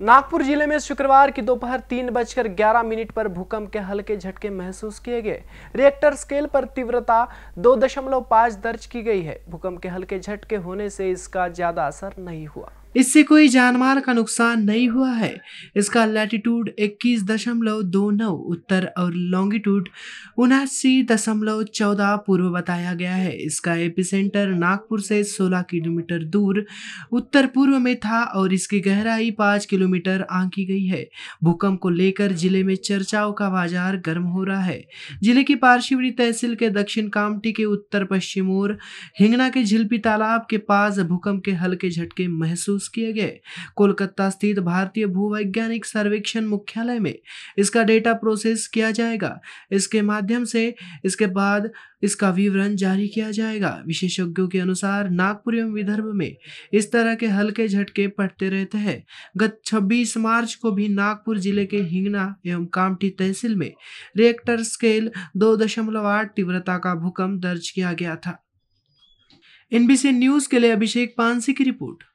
नागपुर जिले में शुक्रवार की दोपहर तीन बजकर ग्यारह मिनट पर भूकंप के हल्के झटके महसूस किए गए रिएक्टर स्केल पर तीव्रता 2.5 दर्ज की गई है भूकंप के हल्के झटके होने से इसका ज्यादा असर नहीं हुआ इससे कोई जानमाल का नुकसान नहीं हुआ है इसका लैटिट्यूड नौ उत्तर और लॉन्गिट्यूड उनासी दशमलव चौदह पूर्व बताया गया है इसका एपिसेंटर नागपुर से सोलह किलोमीटर दूर उत्तर पूर्व में था और इसकी गहराई पाँच किलोमीटर आंकी गई है भूकंप को लेकर जिले में चर्चाओं का बाजार गर्म हो रहा है जिले की पार्शिवरी तहसील के दक्षिण कामटी के उत्तर पश्चिम ओर हिंगना के झिलपी तालाब के पास भूकंप के हल्के झटके महसूस निष्कर्ष किए गए कोलकाता स्थित भारतीय भूवैज्ञानिक सर्वेक्षण मुख्यालय में इसका डेटा प्रोसेस किया जाएगा इसके माध्यम से इसके बाद इसका विवरण जारी किया जाएगा विशेषज्ञों के अनुसार नागपुर एवं विदर्भ में इस तरह के हल्के झटके पड़ते रहते हैं गत 26 मार्च को भी नागपुर जिले के हिंगना एवं कामठी तहसील में रिएक्टर स्केल 2.8 तीव्रता का भूकंप दर्ज किया गया था एनबीसी न्यूज के लिए अभिषेक पानसी की रिपोर्ट